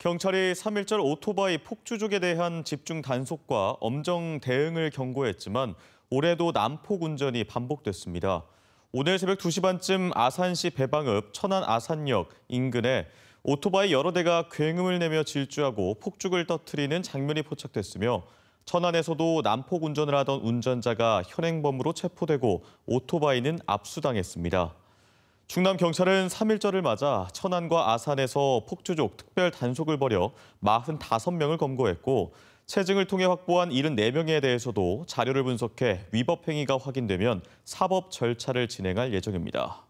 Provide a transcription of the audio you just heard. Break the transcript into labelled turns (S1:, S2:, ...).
S1: 경찰이 3일절 오토바이 폭주족에 대한 집중 단속과 엄정 대응을 경고했지만 올해도 난폭 운전이 반복됐습니다. 오늘 새벽 2시 반쯤 아산시 배방읍 천안 아산역 인근에 오토바이 여러 대가 굉음을 내며 질주하고 폭죽을 터트리는 장면이 포착됐으며 천안에서도 난폭 운전을 하던 운전자가 현행범으로 체포되고 오토바이는 압수당했습니다. 충남 경찰은 3일절을 맞아 천안과 아산에서 폭주족 특별 단속을 벌여 45명을 검거했고 체증을 통해 확보한 74명에 대해서도 자료를 분석해 위법 행위가 확인되면 사법 절차를 진행할 예정입니다.